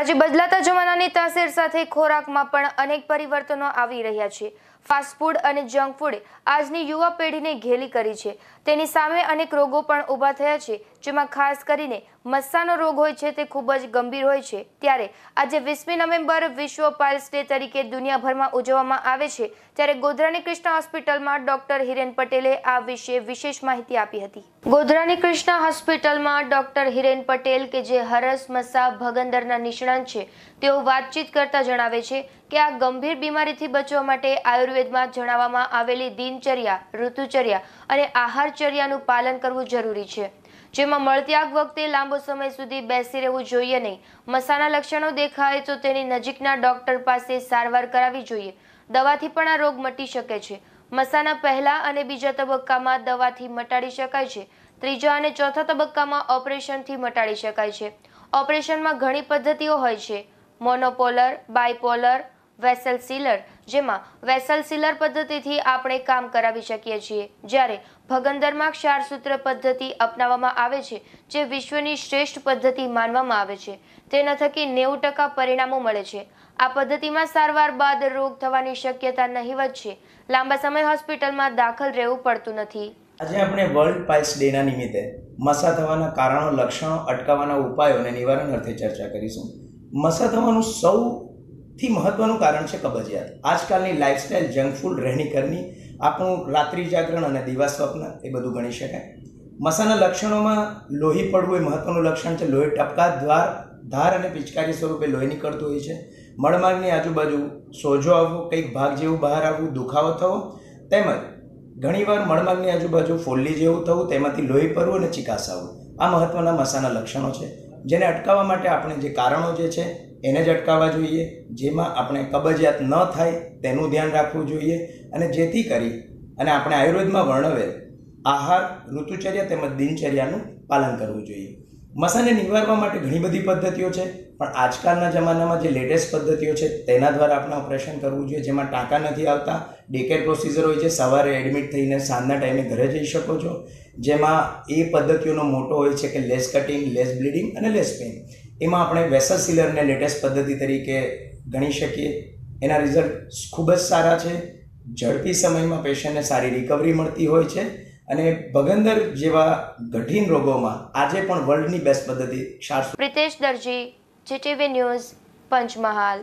આજે બદલાતા જમાનાની તાસીર સાથે ખોરાકમાં પણ અનેક પરિવર્તનો આવી રહ્યા છે ફાસ્ટફૂડ અને જંક ફૂડે આજની યુવા પેઢીને ઘેલી કરી છે તેની સામે અનેક રોગો પણ ઊભા થયા છે જેમાં ખાસ કરીને મસ્સાનો રોગ હોય છે તે ખૂબ જ ગંભીર હોય છે ત્યારે આજે વીસમી નવેમ્બર વિશ્વ પાઇલ્સ ડે તરીકે દુનિયાભરમાં ઉજવવામાં આવે છે ત્યારે ગોધરાની કૃષ્ણા હોસ્પિટલમાં ડોક્ટર હિરેન પટેલે આ વિશે વિશેષ માહિતી આપી હતી ગોધરાની કૃષ્ણા હોસ્પિટલમાં ડોક્ટર હિરેન પટેલ કે જે હરસ મસ્સા ભગંદરના નિષ્ણાંત છે તેઓ વાતચીત કરતા જણાવે છે કે આ ગંભીર બીમારીથી બચવા માટે આયુર્વેદમાં જણાવવામાં આવેલી દિનચર્યા ઋતુચર્યા અને આહારચર્યાનું પાલન કરવું જરૂરી છે જેમાં મળત્યાગ વખતે લાંબો સમય સુધી બેસી રહેવું જોઈએ નહીં મસાના લક્ષણો દેખાય તો તેની નજીકના ડોક્ટર પાસે સારવાર કરાવી જોઈએ દવાથી પણ આ રોગ મટી શકે છે મસાના પહેલા અને બીજા તબક્કામાં દવાથી મટાડી શકાય છે ત્રીજા અને ચોથા તબક્કામાં ઓપરેશનથી મટાડી શકાય છે ઓપરેશનમાં ઘણી પદ્ધતિઓ હોય છે મોનોપોલર બાયપોલર વેસલ સીલર જેમાં વેસલ સીલર પદ્ધતિથી આપણે કામ કરાવી શકીએ છીએ જ્યારે ભગંદરમાં ક્ષારસૂત્ર પદ્ધતિ અપનાવવામાં આવે છે જે વિશ્વની શ્રેષ્ઠ પદ્ધતિ માનવામાં આવે છે તેના થકી નેવું ટકા પરિણામો મળે છે આ પદ્ધતિમાં સારવાર બાદ રોગ થવાની શક્યતા નહીવત છે લાંબા સમય હોસ્પિટલમાં દાખલ રહેવું પડતું નથી આજે આપણે વર્લ્ડ પાઇલ્સ ડેના નિમિત્તે મસા થવાના કારણો લક્ષણો અટકાવવાના ઉપાયો અને નિવારણ અર્થે ચર્ચા કરીશું મસા થવાનું સૌ થી મહત્વનું કારણ છે કબજિયાત આજકાલની લાઇફસ્ટાઇલ જંક ફૂડ રહેણી કરની આપણું રાત્રિ જાગરણ અને દિવા સ્વપ્ન એ બધું ગણી શકાય મસાના લક્ષણોમાં લોહી પડવું એ મહત્વનું લક્ષણ છે લોહી ટપકા દ્વાર ધાર અને પિચકારી સ્વરૂપે લોહી નીકળતું હોય છે મળમાર્ગની આજુબાજુ સોજો આવવો કંઈક ભાગ જેવું બહાર આવવું દુખાવો થવો તેમજ ઘણીવાર મળમાર્ગની આજુબાજુ ફોલ્લી જેવું થવું તેમાંથી લોહી પડવું અને ચિકાસ આવવું આ મહત્વના મસાના લક્ષણો છે જેને અટકાવવા માટે આપણે જે કારણો જે છે એને જ અટકાવવા જોઈએ જેમાં આપણે કબજિયાત ન થાય તેનું ધ્યાન રાખવું જોઈએ અને જેથી કરી અને આપણે આયુર્વેદમાં વર્ણવેલ આહાર ઋતુચર્યા તેમજ દિનચર્યાનું પાલન કરવું જોઈએ મસાને નિવારવા માટે ઘણી બધી પદ્ધતિઓ છે પણ આજકાલના જમાનામાં જે લેટેસ્ટ પદ્ધતિઓ છે તેના દ્વારા આપણે ઓપરેશન કરવું જોઈએ જેમાં ટાંકા નથી આવતા ડેકેર પ્રોસિજર હોય છે સવારે એડમિટ થઈને સાંજના ટાઈમે ઘરે જઈ શકો છો જેમાં એ પદ્ધતિઓનો મોટો હોય છે કે લેસ કટિંગ લેસ બ્લીડિંગ અને લેસ પેઇન એમાં આપણે વેસલ સીલરને લેટેસ્ટ પદ્ધતિ તરીકે ગણી શકીએ એના રિઝલ્ટ ખૂબ જ સારા છે ઝડપી સમયમાં પેશન્ટને સારી રિકવરી મળતી હોય છે અને ભગંદર જેવા કઠિન રોગોમાં આજે પણ વર્લ્ડની બેસ્ટ પદ્ધતિ પ્રિતેશ દરજી જીટીવી ન્યૂઝ પંચમહાલ